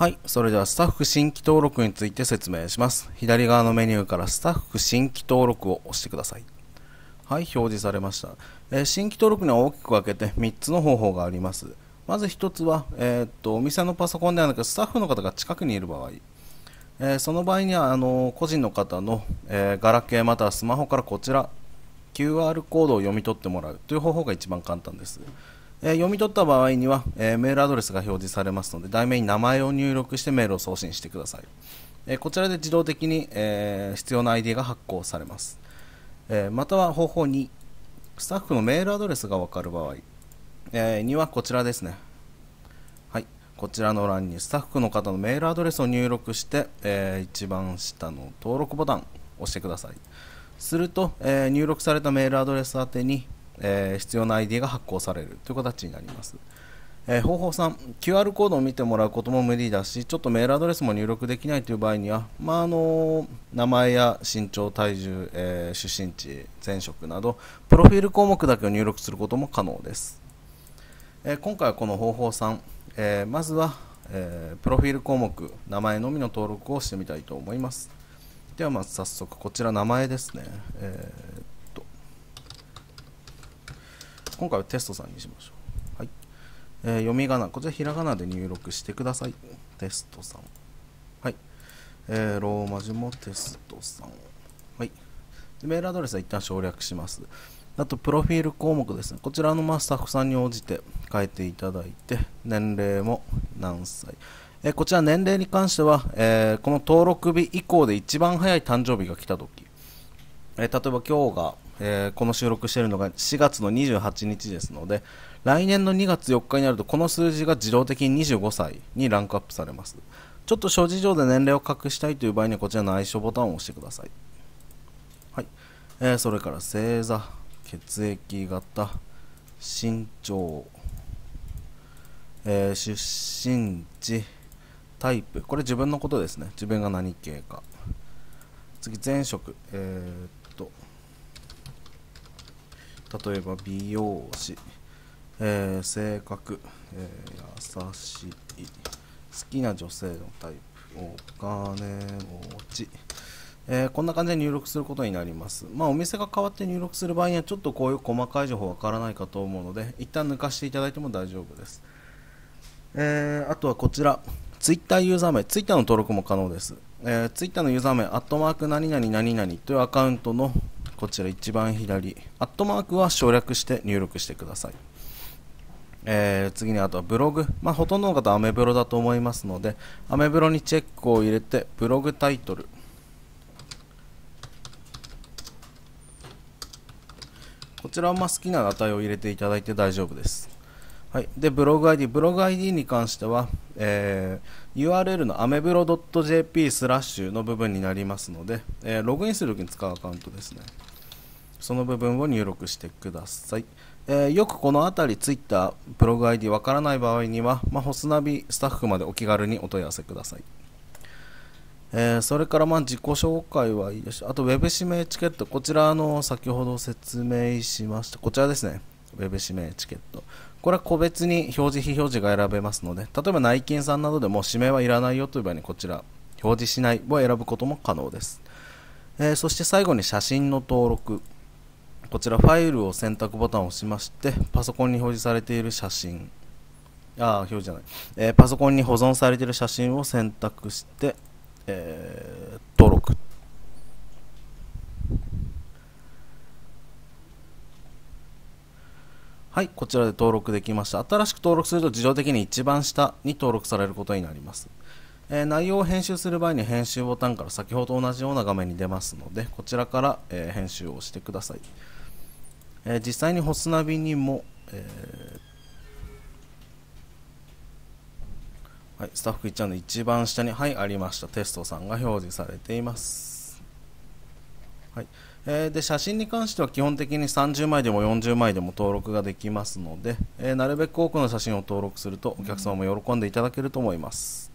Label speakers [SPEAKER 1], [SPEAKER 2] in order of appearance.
[SPEAKER 1] はい。それではスタッフ新規登録について説明します。左側のメニューからスタッフ新規登録を押してください。はい、表示されました。えー、新規登録には大きく分けて3つの方法があります。まず1つは、えー、っとお店のパソコンではなくスタッフの方が近くにいる場合、えー、その場合にはあの個人の方の、えガラケーまたはスマホからこちら QR コードを読み取ってもらうという方法が一番簡単です。えー、読み取った場合には、えー、メールアドレスが表示されますので題名に名前を入力してメールを送信してください、えー、こちらで自動的に、え必要な ID が発行されます、えまたは方法2スタッフのメールアドレスが分かる場合、えにはこちらですねはいこちらの欄にスタッフの方のメールアドレスを入力して、え一番下の登録ボタンを押してくださいすると、え入力されたメールアドレス宛てにえー、必要な ID が発行されるという形になります。えー、方法3、QR コードを見てもらうことも無理だし、ちょっとメールアドレスも入力できないという場合には、まあ、あの名前や身長、体重、えー、出身地、前職など、プロフィール項目だけを入力することも可能です。えー、今回はこの方法3、えまずは、えプロフィール項目、名前のみの登録をしてみたいと思います。ではまず早速こちら名前ですね、え今回はテストさんにしましょう。はい。えー、読み仮名、こちらひらがなで入力してください。テストさん。はい。えー、ローマ字もテストさん。はい。でメールアドレスは一旦省略します。あと、プロフィール項目ですね。こちらのまスタッフさんに応じて変えていただいて、年齢も何歳。えこちら年齢に関しては、えー、この登録日以降で一番早い誕生日が来た時、えー、例えば今日がえー、この収録しているのが4月の28日ですので、来年の2月4日になると、この数字が自動的に25歳にランクアップされます。ちょっと諸事情で年齢を隠したいという場合には、こちらの相性ボタンを押してください。はい。えー、それから星座、血液型、身長、えー、出身地、タイプ、これ自分のことですね。自分が何系か。次、前職。えー例えば美容師、えー、性格、えー、優しい好きな女性のタイプお金持ち、えー、こんな感じで入力することになります。まあ、お店が変わって入力する場合にはちょっとこういう細かい情報わからないかと思うので一旦抜かしていただいても大丈夫です。えー、あとはこちら Twitter ユーザー名 Twitter の登録も可能です。えー、Twitter のユーザー名、アットマーク何々何々というアカウントの、こちら一番左、アットマークは省略して入力してください。えー、次にあとはブログ、まあ、ほとんどの方はアメブロだと思いますのでアメブロにチェックを入れてブログタイトルこちらはまあ好きな値を入れていただいて大丈夫です、はい、でブログ ID ブログ ID に関しては、えー、URL のアメブロ .jp スラッシュの部分になりますので、えー、ログインするときに使うアカウントですねその部分を入力してください。えー、よくこの辺り Twitter、ブログ ID わからない場合には、まあ、ホスナビスタッフまでお気軽にお問い合わせください。えー、それからまあ自己紹介はいいです。あと、ウェブ指名チケット。こちら、の、先ほど説明しました。こちらですね。ウェブ指名チケット。これは個別に表示、非表示が選べますので、例えば内勤さんなどでも指名はいらないよという場合にこちら、表示しないを選ぶことも可能です。えー、そして最後に写真の登録。こちらファイルを選択ボタンを押しましてパソコンに表示されている写真あ表示じゃない、えー、パソコンに保存されている写真を選択して、えー、登録はい、こちらで登録できました。新しく登録すると自動的に一番下に登録されることになります。え内容を編集する場合に編集ボタンから先ほど同じような画面に出ますので、こちらから、え編集をしてください。えー、実際にホスナビにも、えー、はい、スタッフ1の一番下に、はい、ありましたテストさんが表示されています。はいえー、で写真に関しては基本的に30枚でも40枚でも登録ができますので、えなるべく多くの写真を登録するとお客様も喜んでいただけると思います。